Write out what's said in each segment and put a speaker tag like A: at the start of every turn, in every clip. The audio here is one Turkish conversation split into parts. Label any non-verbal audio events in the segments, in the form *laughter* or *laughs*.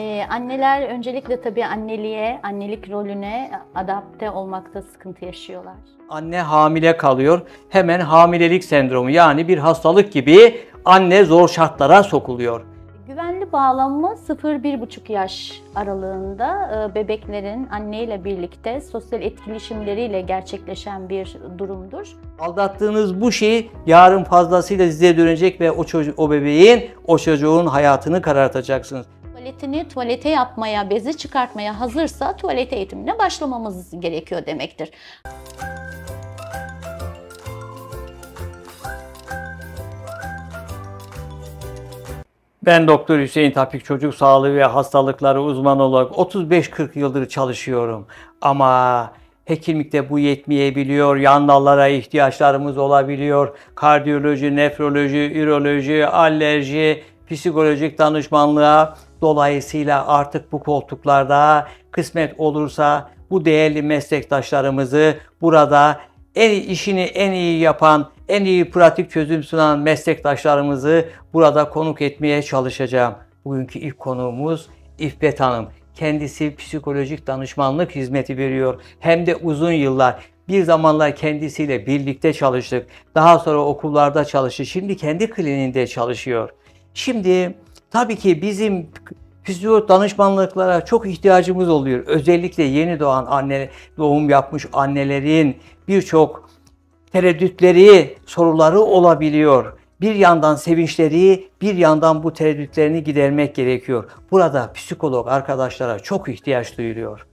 A: Ee, anneler öncelikle tabii anneliğe, annelik rolüne adapte olmakta sıkıntı yaşıyorlar.
B: Anne hamile kalıyor. Hemen hamilelik sendromu yani bir hastalık gibi anne zor şartlara sokuluyor.
A: Güvenli bağlanma 0-1,5 yaş aralığında e, bebeklerin anneyle birlikte sosyal etkileşimleriyle gerçekleşen bir durumdur.
B: Aldattığınız bu şey yarın fazlasıyla size dönecek ve o, çocuk, o bebeğin, o çocuğun hayatını karartacaksınız
A: tuvaletini tuvalete yapmaya, bezi çıkartmaya hazırsa tuvalet eğitimine başlamamız gerekiyor demektir.
B: Ben Doktor Hüseyin Tapik çocuk sağlığı ve hastalıkları uzmanı olarak 35-40 yıldır çalışıyorum. Ama hekimlikte bu yetmeyebiliyor. Yan dallara ihtiyaçlarımız olabiliyor. Kardiyoloji, nefroloji, üroloji, alerji, psikolojik danışmanlığa Dolayısıyla artık bu koltuklarda kısmet olursa bu değerli meslektaşlarımızı burada en işini en iyi yapan, en iyi pratik çözüm sunan meslektaşlarımızı burada konuk etmeye çalışacağım. Bugünkü ilk konuğumuz İffet Hanım. Kendisi psikolojik danışmanlık hizmeti veriyor. Hem de uzun yıllar. Bir zamanlar kendisiyle birlikte çalıştık. Daha sonra okullarda çalıştı. Şimdi kendi kliniğinde çalışıyor. Şimdi Tabii ki bizim psikolog danışmanlıklara çok ihtiyacımız oluyor. Özellikle yeni doğan anne, doğum yapmış annelerin birçok tereddütleri, soruları olabiliyor. Bir yandan sevinçleri, bir yandan bu tereddütlerini gidermek gerekiyor. Burada psikolog arkadaşlara çok ihtiyaç duyuluyor.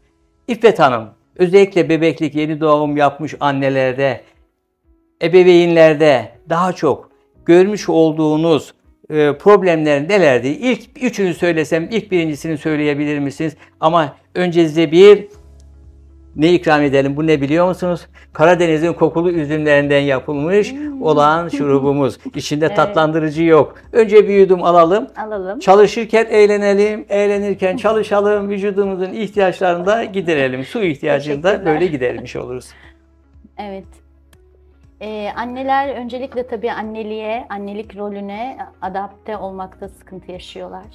B: İffet Hanım, özellikle bebeklik yeni doğum yapmış annelerde, ebeveynlerde daha çok görmüş olduğunuz e, problemler nelerdi? İlk üçünü söylesem ilk birincisini söyleyebilir misiniz? Ama önce size bir ne ikram edelim? Bu ne biliyor musunuz? Karadeniz'in kokulu üzümlerinden yapılmış hmm. olan şurubumuz. İçinde *laughs* evet. tatlandırıcı yok. Önce bir yudum alalım. Alalım. Çalışırken eğlenelim. Eğlenirken *laughs* çalışalım. Vücudumuzun ihtiyaçlarını da giderelim. Su ihtiyacını da böyle gidermiş oluruz.
A: Evet. Ee, anneler öncelikle tabii anneliğe, annelik rolüne adapte olmakta sıkıntı yaşıyorlar.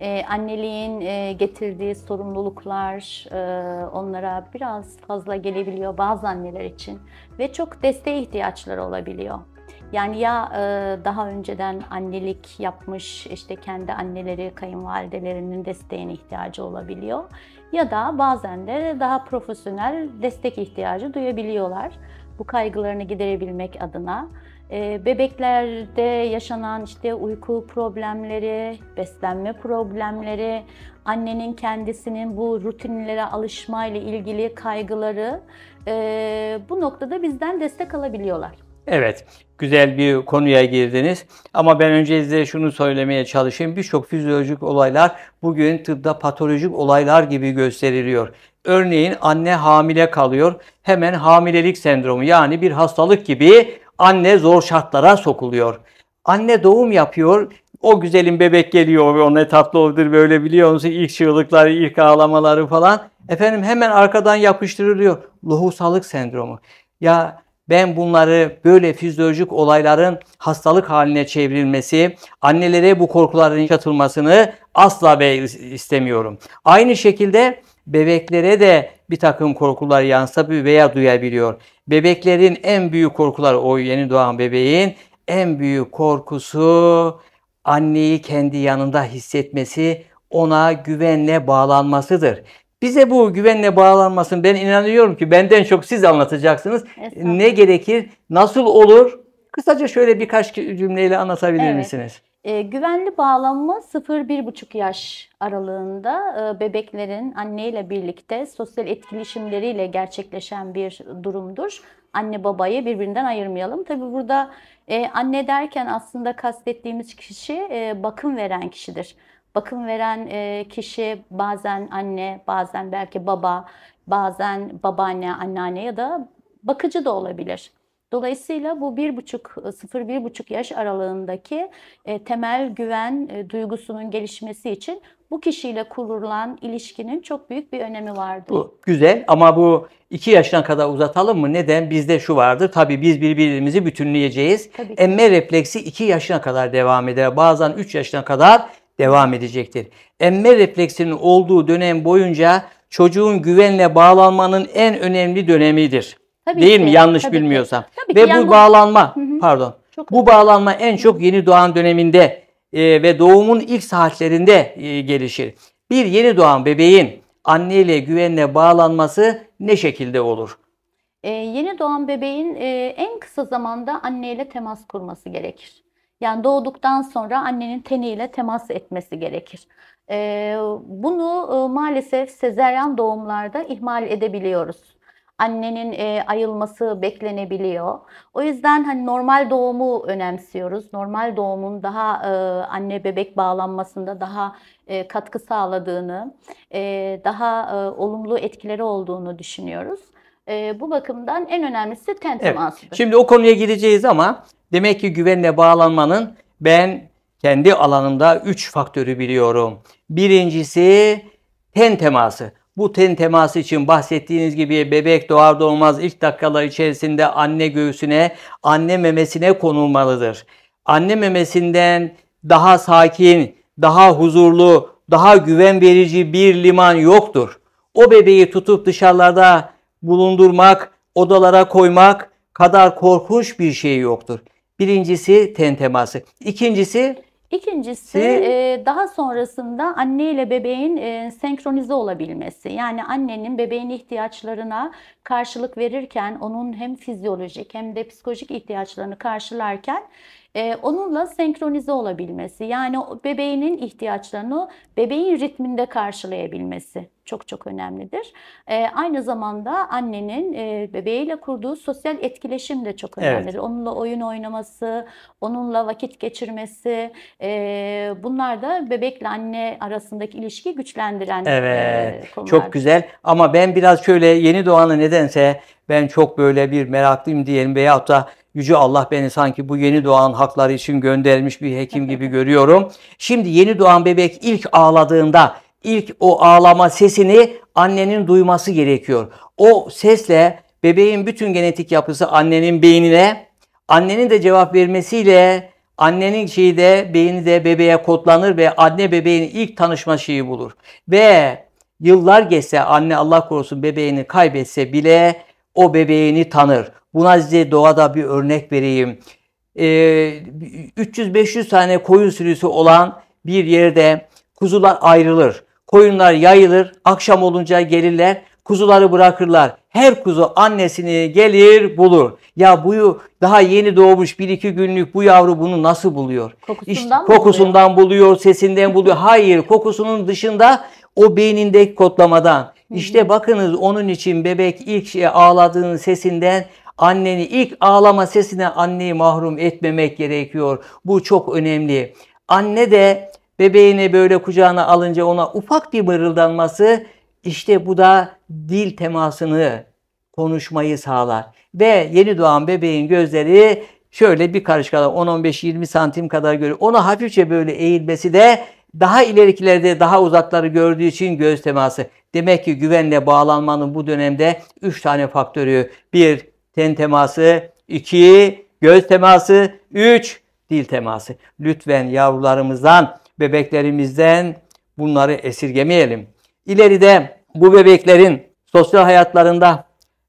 A: Ee, anneliğin e, getirdiği sorumluluklar e, onlara biraz fazla gelebiliyor bazı anneler için ve çok desteğe ihtiyaçları olabiliyor. Yani ya e, daha önceden annelik yapmış işte kendi anneleri, kayınvalidelerinin desteğine ihtiyacı olabiliyor ya da bazen de daha profesyonel destek ihtiyacı duyabiliyorlar bu kaygılarını giderebilmek adına ee, bebeklerde yaşanan işte uyku problemleri, beslenme problemleri, annenin kendisinin bu rutinlere alışma ile ilgili kaygıları e, bu noktada bizden destek alabiliyorlar.
B: Evet, güzel bir konuya girdiniz. Ama ben önce size şunu söylemeye çalışayım. Birçok fizyolojik olaylar bugün tıpta patolojik olaylar gibi gösteriliyor. Örneğin anne hamile kalıyor. Hemen hamilelik sendromu yani bir hastalık gibi anne zor şartlara sokuluyor. Anne doğum yapıyor. O güzelim bebek geliyor ve o ne tatlı olur böyle biliyor musun? İlk çığlıkları, ilk ağlamaları falan. Efendim hemen arkadan yapıştırılıyor. Lohusalık sendromu. Ya ben bunları böyle fizyolojik olayların hastalık haline çevrilmesi, annelere bu korkuların yaşatılmasını asla istemiyorum. Aynı şekilde Bebeklere de bir takım korkular yansıtabiliyor veya duyabiliyor. Bebeklerin en büyük korkuları o yeni doğan bebeğin en büyük korkusu anneyi kendi yanında hissetmesi, ona güvenle bağlanmasıdır. Bize bu güvenle bağlanmasın ben inanıyorum ki benden çok siz anlatacaksınız. Ne gerekir, nasıl olur? Kısaca şöyle birkaç cümleyle anlatabilir evet. misiniz?
A: E, güvenli bağlanma 0-1,5 yaş aralığında e, bebeklerin anneyle birlikte sosyal etkileşimleriyle gerçekleşen bir durumdur. Anne babayı birbirinden ayırmayalım. Tabi burada e, anne derken aslında kastettiğimiz kişi e, bakım veren kişidir. Bakım veren e, kişi bazen anne, bazen belki baba, bazen babaanne, anneanne ya da bakıcı da olabilir. Dolayısıyla bu 1,5-0-1,5 e, yaş aralığındaki e, temel güven e, duygusunun gelişmesi için bu kişiyle kurulan ilişkinin çok büyük bir önemi vardır. Bu
B: güzel ama bu 2 yaştan kadar uzatalım mı? Neden? Bizde şu vardır. Tabii biz birbirimizi bütünleyeceğiz. Tabii Emme refleksi 2 yaşına kadar devam eder. Bazen 3 yaşına kadar devam edecektir. Emme refleksinin olduğu dönem boyunca çocuğun güvenle bağlanmanın en önemli dönemidir. Tabii Değil ki. mi? Yanlış Tabii bilmiyorsam. Ki. Tabii Ve ki. bu yani bağlanma, pardon. Çok bu bağlanma en çok yeni doğan döneminde e, ve doğumun ilk saatlerinde e, gelişir. Bir yeni doğan bebeğin anne güvenle bağlanması ne şekilde olur?
A: Ee, yeni doğan bebeğin e, en kısa zamanda anne temas kurması gerekir. Yani doğduktan sonra annenin teniyle temas etmesi gerekir. Ee, bunu e, maalesef sezeryan doğumlarda ihmal edebiliyoruz annenin e, ayılması beklenebiliyor. O yüzden hani normal doğumu önemsiyoruz. Normal doğumun daha e, anne bebek bağlanmasında daha e, katkı sağladığını, e, daha e, olumlu etkileri olduğunu düşünüyoruz. E, bu bakımdan en önemlisi ten teması. Evet.
B: Şimdi o konuya gireceğiz ama demek ki güvenle bağlanmanın ben kendi alanımda 3 faktörü biliyorum. Birincisi ten teması. Bu ten teması için bahsettiğiniz gibi bebek doğar doğmaz ilk dakikalar içerisinde anne göğsüne, anne memesine konulmalıdır. Anne memesinden daha sakin, daha huzurlu, daha güven verici bir liman yoktur. O bebeği tutup dışarılarda bulundurmak, odalara koymak kadar korkunç bir şey yoktur. Birincisi ten teması. İkincisi
A: İkincisi e, daha sonrasında anne ile bebeğin e, senkronize olabilmesi. Yani annenin bebeğin ihtiyaçlarına karşılık verirken onun hem fizyolojik hem de psikolojik ihtiyaçlarını karşılarken e, onunla senkronize olabilmesi. Yani bebeğinin ihtiyaçlarını bebeğin ritminde karşılayabilmesi çok çok önemlidir. E, aynı zamanda annenin e, bebeğiyle kurduğu sosyal etkileşim de çok önemlidir. Evet. Onunla oyun oynaması, onunla vakit geçirmesi, e, bunlar da bebekle anne arasındaki ilişkiyi güçlendiren e,
B: evet, e, konular. Çok güzel ama ben biraz şöyle yeni doğanı nedense ben çok böyle bir meraklıyım diyelim veya da Yüce Allah beni sanki bu yeni doğan hakları için göndermiş bir hekim gibi görüyorum. Şimdi yeni doğan bebek ilk ağladığında ilk o ağlama sesini annenin duyması gerekiyor. O sesle bebeğin bütün genetik yapısı annenin beynine, annenin de cevap vermesiyle annenin şeyi de beyni de bebeğe kodlanır ve anne bebeğin ilk tanışma şeyi bulur. Ve yıllar geçse anne Allah korusun bebeğini kaybetse bile o bebeğini tanır. Buna size doğada bir örnek vereyim. E, ee, 300-500 tane koyun sürüsü olan bir yerde kuzular ayrılır. Koyunlar yayılır. Akşam olunca gelirler. Kuzuları bırakırlar. Her kuzu annesini gelir bulur. Ya bu daha yeni doğmuş bir iki günlük bu yavru bunu nasıl buluyor? Kokusundan, işte, mı kokusundan buluyor? buluyor, sesinden buluyor. Hayır kokusunun dışında o beynindeki kodlamadan. İşte bakınız onun için bebek ilk şey ağladığın sesinden anneni ilk ağlama sesine anneyi mahrum etmemek gerekiyor. Bu çok önemli. Anne de bebeğini böyle kucağına alınca ona ufak bir mırıldanması işte bu da dil temasını konuşmayı sağlar. Ve yeni doğan bebeğin gözleri şöyle bir karış kadar 10-15-20 santim kadar görüyor. Ona hafifçe böyle eğilmesi de daha ilerikilerde daha uzakları gördüğü için göz teması. Demek ki güvenle bağlanmanın bu dönemde 3 tane faktörü. 1. Ten teması. 2. Göz teması. 3. Dil teması. Lütfen yavrularımızdan, bebeklerimizden bunları esirgemeyelim. İleride bu bebeklerin sosyal hayatlarında,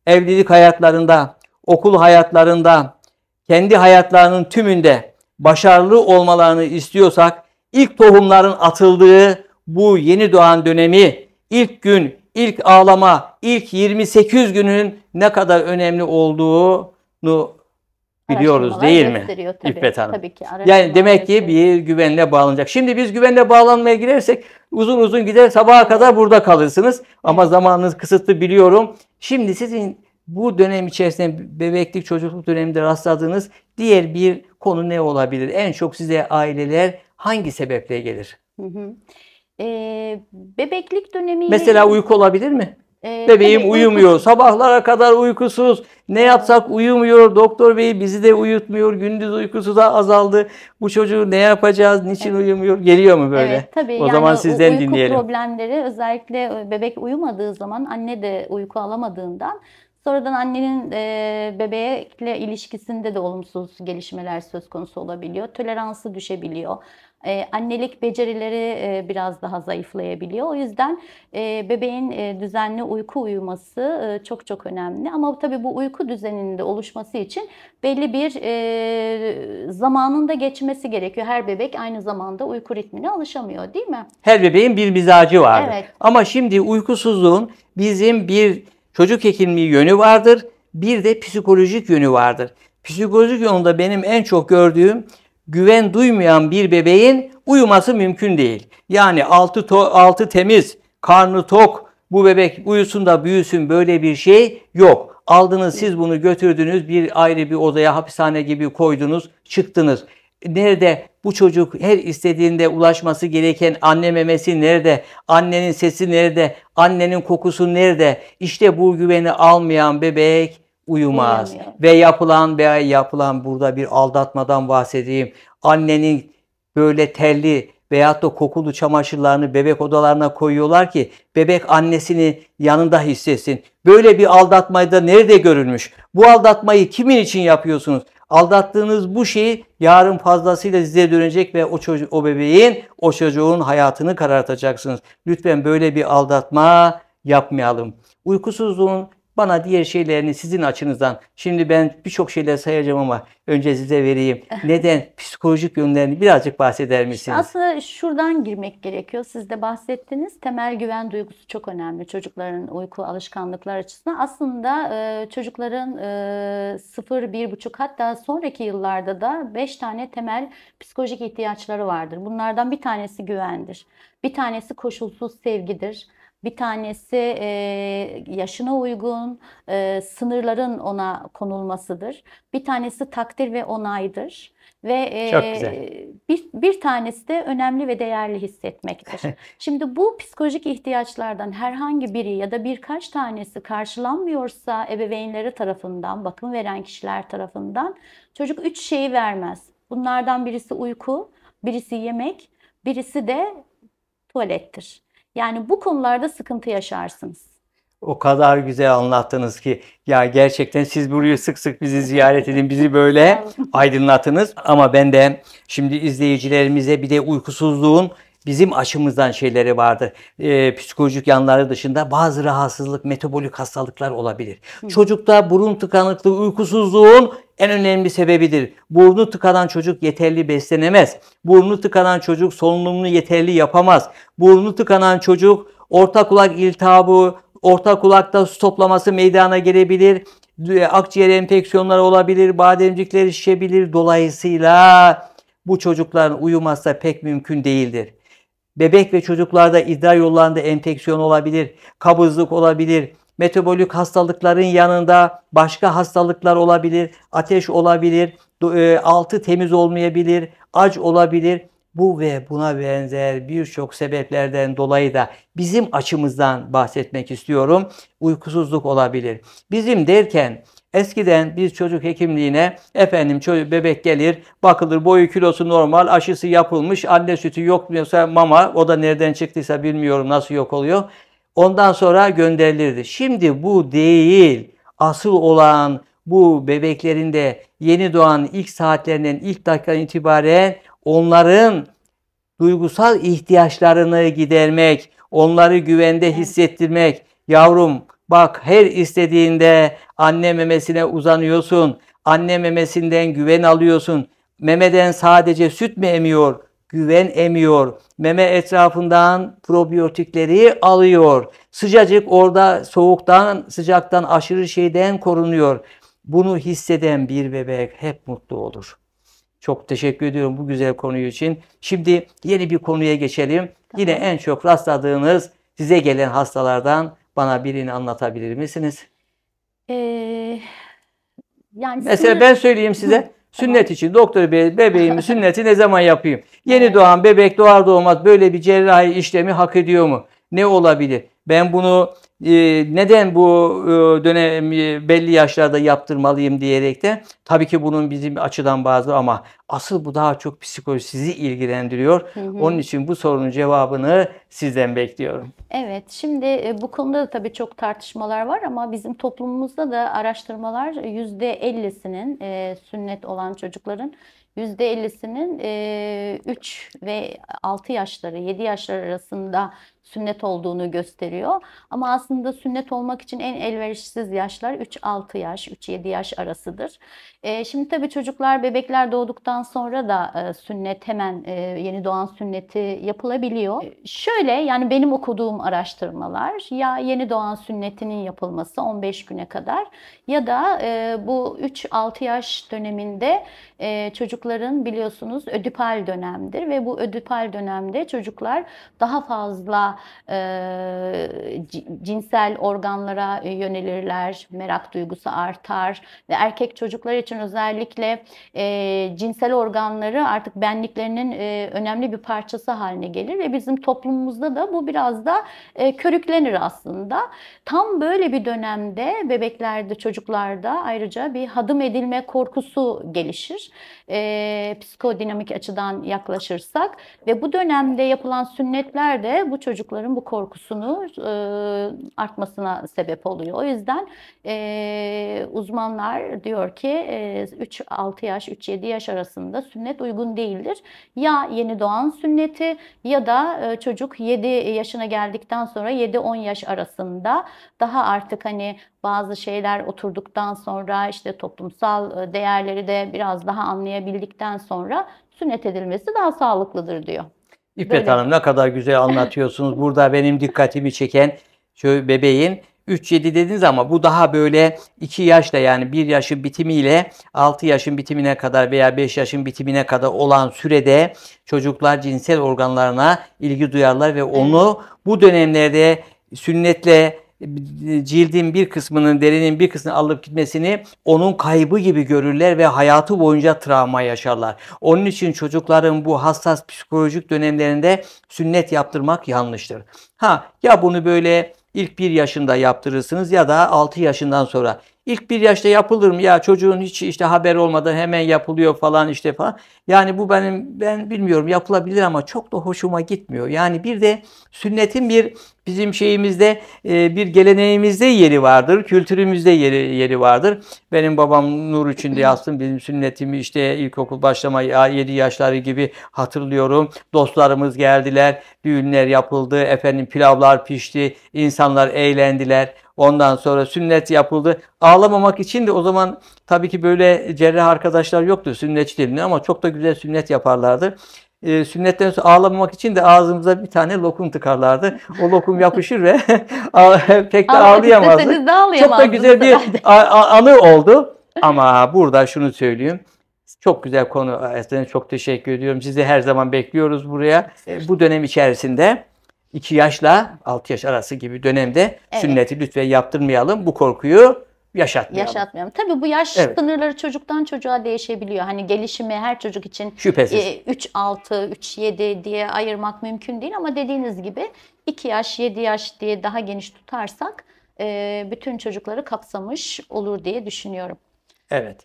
B: evlilik hayatlarında, okul hayatlarında, kendi hayatlarının tümünde başarılı olmalarını istiyorsak ilk tohumların atıldığı bu yeni doğan dönemi ilk gün, ilk ağlama, ilk 28 günün ne kadar önemli olduğunu
A: biliyoruz değil mi? Tabii, İffet Hanım. Tabii ki. Yani demek
B: ki bir güvenle bağlanacak. Şimdi biz güvenle bağlanmaya girersek uzun uzun gider sabaha kadar burada kalırsınız. Ama zamanınız kısıtlı biliyorum. Şimdi sizin bu dönem içerisinde bebeklik, çocukluk döneminde rastladığınız diğer bir konu ne olabilir? En çok size aileler hangi sebeple gelir?
A: Hı hı. E, bebeklik dönemi... Mesela
B: uyku olabilir mi?
A: E, Bebeğim uyumuyor.
B: Uykusuz. Sabahlara kadar uykusuz. Ne yapsak uyumuyor. Doktor bey bizi de uyutmuyor. Gündüz uykusu da azaldı. Bu çocuğu ne yapacağız? Niçin evet. uyumuyor? Geliyor mu böyle? Evet tabii. O yani zaman sizden uyku dinleyelim. Uyku
A: problemleri özellikle e, bebek uyumadığı zaman anne de uyku alamadığından Sonradan annenin e, bebekle ilişkisinde de olumsuz gelişmeler söz konusu olabiliyor. Toleransı düşebiliyor e, annelik becerileri e, biraz daha zayıflayabiliyor. O yüzden e, bebeğin e, düzenli uyku uyuması e, çok çok önemli. Ama tabii bu uyku düzeninin de oluşması için belli bir e, zamanın da geçmesi gerekiyor. Her bebek aynı zamanda uyku ritmine alışamıyor değil mi?
B: Her bebeğin bir mizacı vardır. Evet. Ama şimdi uykusuzluğun bizim bir çocuk hekimliği yönü vardır. Bir de psikolojik yönü vardır. Psikolojik yönünde benim en çok gördüğüm güven duymayan bir bebeğin uyuması mümkün değil. Yani altı, to altı temiz, karnı tok, bu bebek uyusun da büyüsün böyle bir şey yok. Aldınız siz bunu götürdünüz bir ayrı bir odaya hapishane gibi koydunuz çıktınız. Nerede bu çocuk her istediğinde ulaşması gereken anne memesi nerede? Annenin sesi nerede? Annenin kokusu nerede? İşte bu güveni almayan bebek uyumaz. Uyamıyor. Ve yapılan veya yapılan burada bir aldatmadan bahsedeyim. Annenin böyle telli veyahut da kokulu çamaşırlarını bebek odalarına koyuyorlar ki bebek annesini yanında hissetsin. Böyle bir aldatmayı da nerede görülmüş? Bu aldatmayı kimin için yapıyorsunuz? Aldattığınız bu şeyi yarın fazlasıyla size dönecek ve o çocuk o bebeğin o çocuğun hayatını karartacaksınız. Lütfen böyle bir aldatma yapmayalım. Uykusuzluğun bana diğer şeylerini sizin açınızdan şimdi ben birçok şeyler sayacağım ama önce size vereyim. *laughs* Neden psikolojik yönlerini birazcık bahseder misiniz?
A: aslında şuradan girmek gerekiyor. Siz de bahsettiniz. Temel güven duygusu çok önemli çocukların uyku alışkanlıklar açısından. Aslında e, çocukların e, 0-1,5 hatta sonraki yıllarda da 5 tane temel psikolojik ihtiyaçları vardır. Bunlardan bir tanesi güvendir. Bir tanesi koşulsuz sevgidir. Bir tanesi e, yaşına uygun e, sınırların ona konulmasıdır. Bir tanesi takdir ve onaydır. Ve e, bir, bir tanesi de önemli ve değerli hissetmektir. *laughs* Şimdi bu psikolojik ihtiyaçlardan herhangi biri ya da birkaç tanesi karşılanmıyorsa ebeveynleri tarafından, bakım veren kişiler tarafından çocuk üç şeyi vermez. Bunlardan birisi uyku, birisi yemek, birisi de tuvalettir. Yani bu konularda sıkıntı yaşarsınız.
B: O kadar güzel anlattınız ki ya gerçekten siz burayı sık sık bizi ziyaret edin, bizi böyle *laughs* aydınlatınız. Ama ben de şimdi izleyicilerimize bir de uykusuzluğun bizim açımızdan şeyleri vardır. E, psikolojik yanları dışında bazı rahatsızlık, metabolik hastalıklar olabilir. Hı. Çocukta burun tıkanıklığı, uykusuzluğun en önemli sebebidir. Burnu tıkanan çocuk yeterli beslenemez. Burnu tıkanan çocuk solunumunu yeterli yapamaz. Burnu tıkanan çocuk orta kulak iltihabı, orta kulakta su toplaması meydana gelebilir. Akciğer enfeksiyonları olabilir, bademcikleri şişebilir. Dolayısıyla bu çocukların uyuması pek mümkün değildir. Bebek ve çocuklarda idrar yollarında enfeksiyon olabilir, kabızlık olabilir, metabolik hastalıkların yanında başka hastalıklar olabilir, ateş olabilir, e, altı temiz olmayabilir, ac olabilir. Bu ve buna benzer birçok sebeplerden dolayı da bizim açımızdan bahsetmek istiyorum. Uykusuzluk olabilir. Bizim derken Eskiden biz çocuk hekimliğine efendim çocuk, bebek gelir, bakılır boyu kilosu normal, aşısı yapılmış, anne sütü yok mesela mama o da nereden çıktıysa bilmiyorum nasıl yok oluyor. Ondan sonra gönderilirdi. Şimdi bu değil. Asıl olan bu bebeklerinde yeni doğan ilk saatlerinden ilk dakikadan itibaren onların duygusal ihtiyaçlarını gidermek, onları güvende hissettirmek. Yavrum Bak her istediğinde anne memesine uzanıyorsun. Anne memesinden güven alıyorsun. Memeden sadece süt mü emiyor? Güven emiyor. Meme etrafından probiyotikleri alıyor. Sıcacık orada soğuktan, sıcaktan, aşırı şeyden korunuyor. Bunu hisseden bir bebek hep mutlu olur. Çok teşekkür ediyorum bu güzel konuyu için. Şimdi yeni bir konuya geçelim. Yine en çok rastladığınız size gelen hastalardan bana birini anlatabilir misiniz?
A: Ee, yani Mesela sünnet... ben söyleyeyim size.
B: Sünnet için doktor bey bebeğimi *laughs* sünneti ne zaman yapayım? Yeni evet. doğan bebek doğar doğmaz böyle bir cerrahi işlemi hak ediyor mu? Ne olabilir? Ben bunu e, neden bu e, dönem belli yaşlarda yaptırmalıyım diyerek de tabii ki bunun bizim açıdan bazı ama asıl bu daha çok psikoloji sizi ilgilendiriyor. Hı hı. Onun için bu sorunun cevabını sizden bekliyorum.
A: Evet şimdi e, bu konuda da tabii çok tartışmalar var ama bizim toplumumuzda da araştırmalar %50'sinin e, sünnet olan çocukların %50'sinin e, 3 ve 6 yaşları, 7 yaşlar arasında sünnet olduğunu gösteriyor. Ama aslında sünnet olmak için en elverişsiz yaşlar 3-6 yaş, 3-7 yaş arasıdır. E, şimdi tabii çocuklar, bebekler doğduktan sonra da e, sünnet hemen e, yeni doğan sünneti yapılabiliyor. şöyle yani benim okuduğum araştırmalar ya yeni doğan sünnetinin yapılması 15 güne kadar ya da bu 3-6 yaş döneminde çocukların biliyorsunuz ödipal dönemdir ve bu ödipal dönemde çocuklar daha fazla e, cinsel organlara yönelirler, merak duygusu artar ve erkek çocuklar için özellikle e, cinsel organları artık benliklerinin e, önemli bir parçası haline gelir ve bizim toplumumuzda da bu biraz da e, körüklenir aslında. Tam böyle bir dönemde bebeklerde, çocuklarda ayrıca bir hadım edilme korkusu gelişir. E, psikodinamik açıdan yaklaşırsak ve bu dönemde yapılan sünnetler de bu çocuk çocukların bu korkusunu e, artmasına sebep oluyor. O yüzden e, uzmanlar diyor ki e, 3-6 yaş, 3-7 yaş arasında sünnet uygun değildir. Ya yeni doğan sünneti ya da e, çocuk 7 yaşına geldikten sonra 7-10 yaş arasında daha artık hani bazı şeyler oturduktan sonra işte toplumsal değerleri de biraz daha anlayabildikten sonra sünnet edilmesi daha sağlıklıdır diyor. İpek Böyle.
B: Hanım ne kadar güzel anlatıyorsunuz. Burada benim dikkatimi çeken şu bebeğin 3-7 dediniz ama bu daha böyle 2 yaşla yani 1 yaşın bitimiyle 6 yaşın bitimine kadar veya 5 yaşın bitimine kadar olan sürede çocuklar cinsel organlarına ilgi duyarlar ve onu bu dönemlerde sünnetle cildin bir kısmının, derinin bir kısmını alıp gitmesini onun kaybı gibi görürler ve hayatı boyunca travma yaşarlar. Onun için çocukların bu hassas psikolojik dönemlerinde sünnet yaptırmak yanlıştır. Ha ya bunu böyle ilk bir yaşında yaptırırsınız ya da 6 yaşından sonra. İlk bir yaşta yapılır mı ya çocuğun hiç işte haber olmadan hemen yapılıyor falan işte falan. Yani bu benim ben bilmiyorum yapılabilir ama çok da hoşuma gitmiyor. Yani bir de sünnetin bir bizim şeyimizde e, bir geleneğimizde yeri vardır, kültürümüzde yeri, yeri vardır. Benim babam nur içinde *clears throat* yatsın, bizim sünnetimi işte ilkokul başlama 7 yaşları gibi hatırlıyorum. Dostlarımız geldiler, düğünler yapıldı, efendim pilavlar pişti, insanlar eğlendiler. Ondan sonra sünnet yapıldı. Ağlamamak için de o zaman tabii ki böyle cerrah arkadaşlar yoktu sünnetçi dilini ama çok da güzel sünnet yaparlardı e, sünnetten sonra ağlamamak için de ağzımıza bir tane lokum tıkarlardı. O lokum yapışır ve *laughs* pek de ağlayamazdı. Çok da güzel bir anı oldu. Ama burada şunu söyleyeyim. Çok güzel konu. Esra'ya çok teşekkür ediyorum. Sizi her zaman bekliyoruz buraya. E, bu dönem içerisinde iki yaşla 6 yaş arası gibi dönemde evet. sünneti lütfen yaptırmayalım. Bu korkuyu yaşatmayalım.
A: Yaşatmayalım. Tabii bu yaş evet. sınırları çocuktan çocuğa değişebiliyor. Hani gelişimi her çocuk için Şüphesiz. E, 3-6, 3-7 diye ayırmak mümkün değil ama dediğiniz gibi 2 yaş, 7 yaş diye daha geniş tutarsak e, bütün çocukları kapsamış olur diye düşünüyorum.
B: Evet.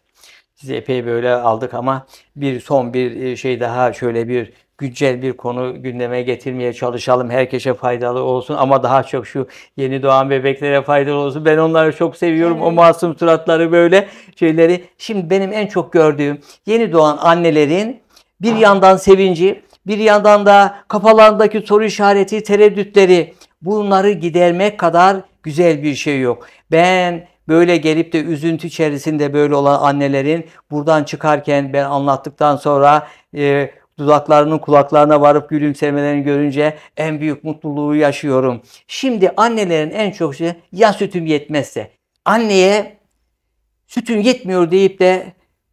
B: Sizi epey böyle aldık ama bir son bir e, şey daha şöyle bir güncel bir konu gündeme getirmeye çalışalım. Herkese faydalı olsun ama daha çok şu yeni doğan bebeklere faydalı olsun. Ben onları çok seviyorum. O masum suratları böyle şeyleri. Şimdi benim en çok gördüğüm yeni doğan annelerin bir ah. yandan sevinci, bir yandan da kafalarındaki soru işareti, tereddütleri bunları gidermek kadar güzel bir şey yok. Ben böyle gelip de üzüntü içerisinde böyle olan annelerin buradan çıkarken ben anlattıktan sonra e, Dudaklarının kulaklarına varıp gülümsemelerini görünce en büyük mutluluğu yaşıyorum. Şimdi annelerin en çok şey ya sütüm yetmezse. Anneye sütüm yetmiyor deyip de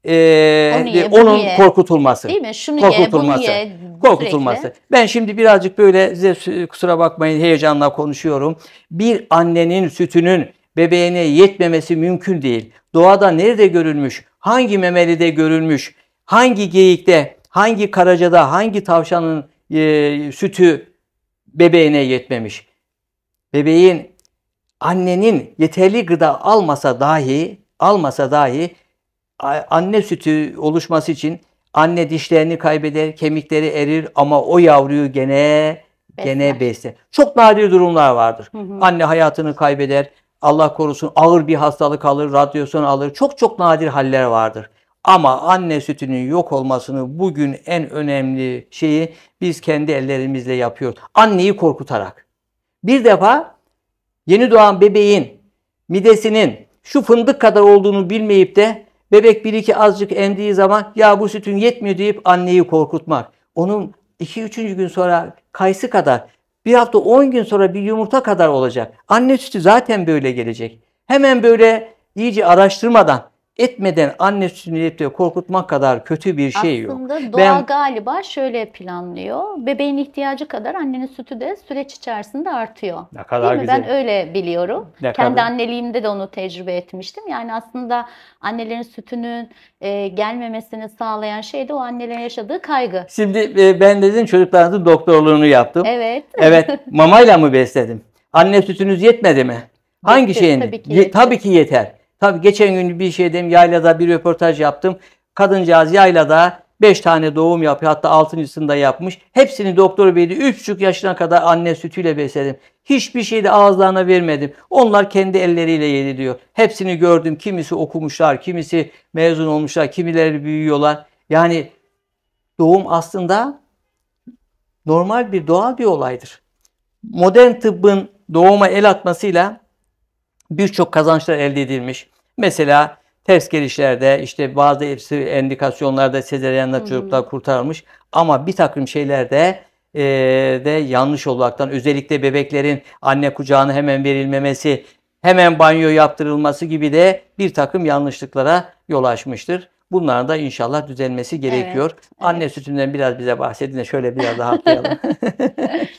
B: e, Onu onun ye. korkutulması. Değil mi? Şunu korkutulması. ye, bunu ye. Korkutulması. Ben şimdi birazcık böyle size kusura bakmayın heyecanla konuşuyorum. Bir annenin sütünün bebeğine yetmemesi mümkün değil. Doğada nerede görülmüş, hangi memelide görülmüş, hangi geyikte hangi karacada, hangi tavşanın e, sütü bebeğine yetmemiş. Bebeğin annenin yeterli gıda almasa dahi almasa dahi anne sütü oluşması için anne dişlerini kaybeder, kemikleri erir ama o yavruyu gene gene besler. Çok nadir durumlar vardır. Hı hı. Anne hayatını kaybeder. Allah korusun ağır bir hastalık alır, radyasyon alır. Çok çok nadir haller vardır. Ama anne sütünün yok olmasını bugün en önemli şeyi biz kendi ellerimizle yapıyoruz. Anneyi korkutarak. Bir defa yeni doğan bebeğin midesinin şu fındık kadar olduğunu bilmeyip de bebek bir iki azıcık emdiği zaman ya bu sütün yetmiyor deyip anneyi korkutmak. Onun iki üçüncü gün sonra kayısı kadar, bir hafta on gün sonra bir yumurta kadar olacak. Anne sütü zaten böyle gelecek. Hemen böyle iyice araştırmadan etmeden anne sütünü sütüyle korkutmak kadar kötü bir şey Aslında yok. Aslında doğa ben,
A: galiba şöyle planlıyor. Bebeğin ihtiyacı kadar annenin sütü de süreç içerisinde artıyor. Ne kadar Değil güzel. Mi? Ben öyle biliyorum. Ne Kendi kadar. anneliğimde de onu tecrübe etmiştim. Yani aslında annelerin sütünün e, gelmemesini sağlayan şey de o annelerin yaşadığı kaygı.
B: Şimdi e, ben dedim çocuklarınızın doktorluğunu yaptım. Evet. Evet. *laughs* Mamayla mı besledim? Anne sütünüz yetmedi mi? Hangi Yetti, şeyin? Tabii ki, Ye- tabii ki yeter. Tabi geçen gün bir şey dedim yaylada bir röportaj yaptım. Kadıncağız yaylada 5 tane doğum yapıyor. Hatta 6.sını da yapmış. Hepsini doktor beydi 3,5 yaşına kadar anne sütüyle besledim. Hiçbir şeyi de ağızlarına vermedim. Onlar kendi elleriyle yedi diyor. Hepsini gördüm. Kimisi okumuşlar, kimisi mezun olmuşlar, kimileri büyüyorlar. Yani doğum aslında normal bir doğal bir olaydır. Modern tıbbın doğuma el atmasıyla birçok kazançlar elde edilmiş. Mesela ters gelişlerde işte bazı endikasyonlarda sezeryanla hmm. çocuklar kurtarmış ama bir takım şeylerde e, de yanlış olaraktan özellikle bebeklerin anne kucağına hemen verilmemesi, hemen banyo yaptırılması gibi de bir takım yanlışlıklara yol açmıştır. Bunların da inşallah düzelmesi gerekiyor. Evet, Anne evet. sütünden biraz bize bahsedin de şöyle biraz daha rahatlayalım.
A: *laughs*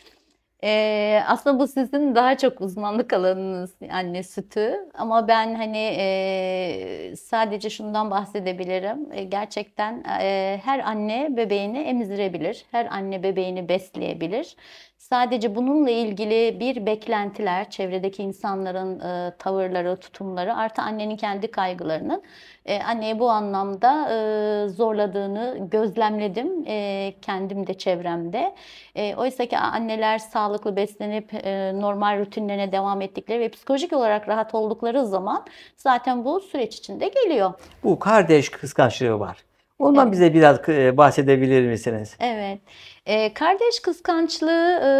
A: E, aslında bu sizin daha çok uzmanlık alanınız anne sütü. Ama ben hani e, sadece şundan bahsedebilirim. E, gerçekten e, her anne bebeğini emzirebilir. Her anne bebeğini besleyebilir. Sadece bununla ilgili bir beklentiler, çevredeki insanların e, tavırları, tutumları, artı annenin kendi kaygılarının e, anneyi bu anlamda e, zorladığını gözlemledim e, kendim de çevremde. E, Oysa ki anneler sağlıklı beslenip e, normal rutinlerine devam ettikleri ve psikolojik olarak rahat oldukları zaman zaten bu süreç içinde geliyor.
B: Bu kardeş kıskançlığı var. Ondan evet. bize biraz e, bahsedebilir misiniz?
A: Evet. E, kardeş kıskançlığı e,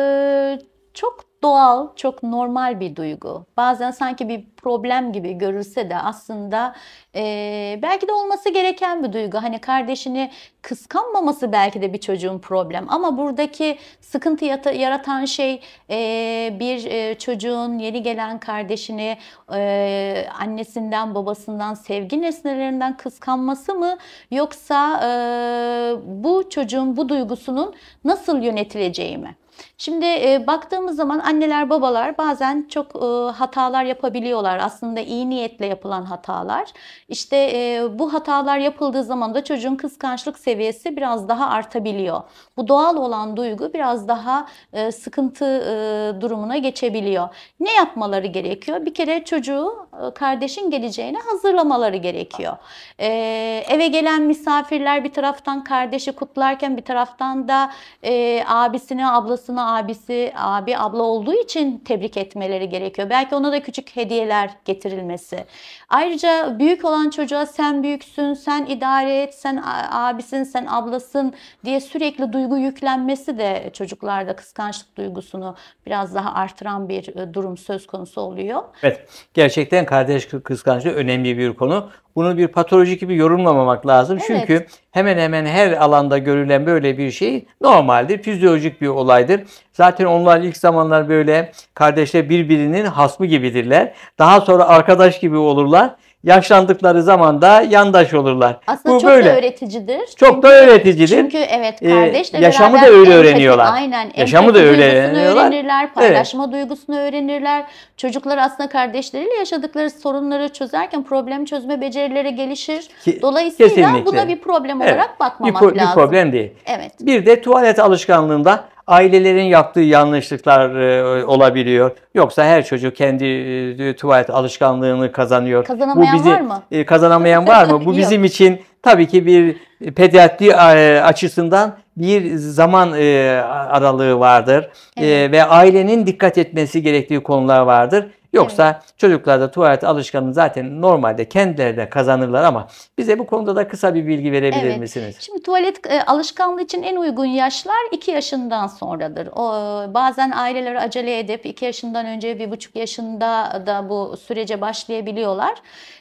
A: çok doğal, çok normal bir duygu. Bazen sanki bir problem gibi görülse de aslında e, belki de olması gereken bir duygu. Hani kardeşini kıskanmaması belki de bir çocuğun problem. Ama buradaki sıkıntı yata, yaratan şey e, bir e, çocuğun yeni gelen kardeşini e, annesinden, babasından, sevgi nesnelerinden kıskanması mı? Yoksa e, bu çocuğun bu duygusunun nasıl yönetileceği mi? Şimdi e, baktığımız zaman anneler babalar bazen çok e, hatalar yapabiliyorlar. Aslında iyi niyetle yapılan hatalar. İşte e, bu hatalar yapıldığı zaman da çocuğun kıskançlık seviyesi biraz daha artabiliyor. Bu doğal olan duygu biraz daha e, sıkıntı e, durumuna geçebiliyor. Ne yapmaları gerekiyor? Bir kere çocuğu e, kardeşin geleceğine hazırlamaları gerekiyor. E, eve gelen misafirler bir taraftan kardeşi kutlarken bir taraftan da e, abisini, ablasını abisi, abi, abla olduğu için tebrik etmeleri gerekiyor. Belki ona da küçük hediyeler getirilmesi. Ayrıca büyük olan çocuğa sen büyüksün, sen idare et, sen abisin, sen ablasın diye sürekli duygu yüklenmesi de çocuklarda kıskançlık duygusunu biraz daha artıran bir e, durum söz konusu oluyor.
B: Evet, gerçekten kardeş kıskançlığı önemli bir konu bunu bir patoloji gibi yorumlamamak lazım. Evet. Çünkü hemen hemen her alanda görülen böyle bir şey normaldir. Fizyolojik bir olaydır. Zaten onlar ilk zamanlar böyle kardeşler birbirinin hasmı gibidirler. Daha sonra arkadaş gibi olurlar yaşlandıkları zaman da yandaş olurlar. Aslında Bu çok böyle. da
A: öğreticidir. Çok çünkü, da öğreticidir. Çünkü evet ee, kardeşle ee, yaşamı da öyle öğreniyorlar. Aynen. Yaşamı da öyle öğreniyorlar. öğrenirler, paylaşma evet. duygusunu öğrenirler. Çocuklar aslında kardeşleriyle yaşadıkları sorunları çözerken problem çözme becerileri gelişir. Dolayısıyla Kesinlikle. buna bir problem olarak evet. bakmamak bir, lazım. Bir problem değil. Evet.
B: Bir de tuvalet alışkanlığında Ailelerin yaptığı yanlışlıklar e, olabiliyor. Yoksa her çocuğu kendi e, tuvalet alışkanlığını kazanıyor. Kazanamayan Bu bizi, var mı? E, kazanamayan var mı? Bu *laughs* bizim için tabii ki bir pediatri açısından bir zaman aralığı vardır evet. ve ailenin dikkat etmesi gerektiği konular vardır. Yoksa evet. çocuklarda tuvalet alışkanlığı zaten normalde kendileri de kazanırlar ama bize bu konuda da kısa bir bilgi verebilir evet. misiniz? Şimdi
A: tuvalet e, alışkanlığı için en uygun yaşlar 2 yaşından sonradır. O, bazen aileler acele edip 2 yaşından önce 1,5 yaşında da bu sürece başlayabiliyorlar.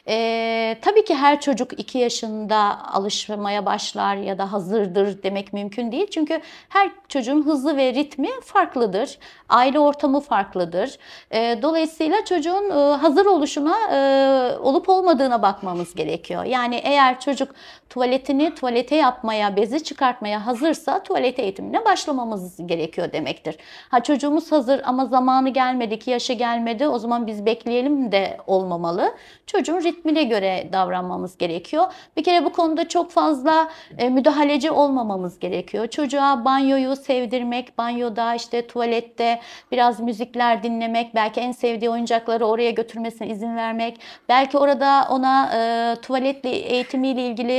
A: E, tabii ki her çocuk 2 yaşında alışmaya başlar ya da hazırdır demek mümkün değil. Çünkü her çocuğun hızı ve ritmi farklıdır. Aile ortamı farklıdır. E, dolayısıyla çocuğun ıı, hazır oluşuna ıı, olup olmadığına bakmamız gerekiyor. Yani eğer çocuk tuvaletini tuvalete yapmaya, bezi çıkartmaya hazırsa tuvalet eğitimine başlamamız gerekiyor demektir. Ha çocuğumuz hazır ama zamanı gelmedi ki yaşı gelmedi o zaman biz bekleyelim de olmamalı. Çocuğun ritmine göre davranmamız gerekiyor. Bir kere bu konuda çok fazla e, müdahaleci olmamamız gerekiyor. Çocuğa banyoyu sevdirmek, banyoda işte tuvalette biraz müzikler dinlemek, belki en sevdiği oyuncak oyuncakları oraya götürmesine izin vermek, belki orada ona e, tuvaletle eğitimiyle ilgili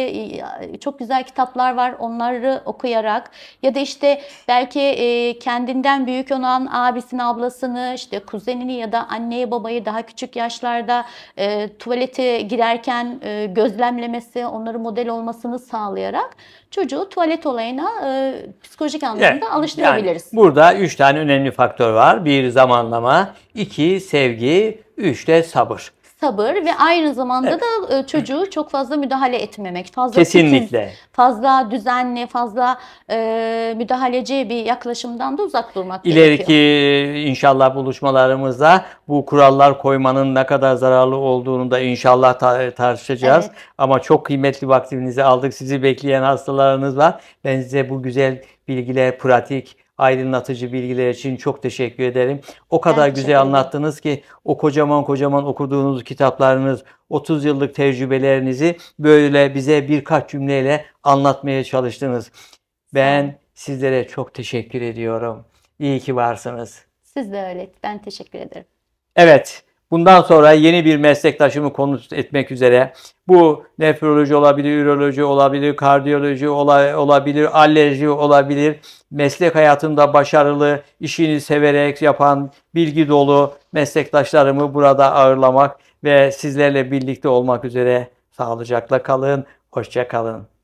A: e, çok güzel kitaplar var. Onları okuyarak ya da işte belki e, kendinden büyük olan abisini, ablasını, işte kuzenini ya da anneyi, babayı daha küçük yaşlarda e, tuvalete girerken e, gözlemlemesi, onları model olmasını sağlayarak çocuğu tuvalet olayına e, psikolojik anlamda evet, alıştırabiliriz.
B: Yani burada üç tane önemli faktör var. Bir zamanlama, iki sevgi, üç de sabır
A: sabır ve aynı zamanda evet. da e, çocuğu çok fazla müdahale etmemek. Fazla Kesinlikle. Titiz, fazla düzenli, fazla e, müdahaleci bir yaklaşımdan da uzak durmak İleriki gerekiyor.
B: İleriki inşallah buluşmalarımızda bu kurallar koymanın ne kadar zararlı olduğunu da inşallah tartışacağız. Evet. Ama çok kıymetli vaktinizi aldık. Sizi bekleyen hastalarınız var. Ben size bu güzel bilgiler, pratik aydınlatıcı bilgiler için çok teşekkür ederim. O kadar güzel ederim. anlattınız ki o kocaman kocaman okuduğunuz kitaplarınız, 30 yıllık tecrübelerinizi böyle bize birkaç cümleyle anlatmaya çalıştınız. Ben sizlere çok teşekkür ediyorum. İyi ki varsınız.
A: Siz de öyle. Ben teşekkür ederim.
B: Evet. Bundan sonra yeni bir meslektaşımı konut etmek üzere bu nefroloji olabilir, üroloji olabilir, kardiyoloji olabilir, alerji olabilir. Meslek hayatında başarılı, işini severek yapan, bilgi dolu meslektaşlarımı burada ağırlamak ve sizlerle birlikte olmak üzere sağlıcakla kalın, hoşça kalın.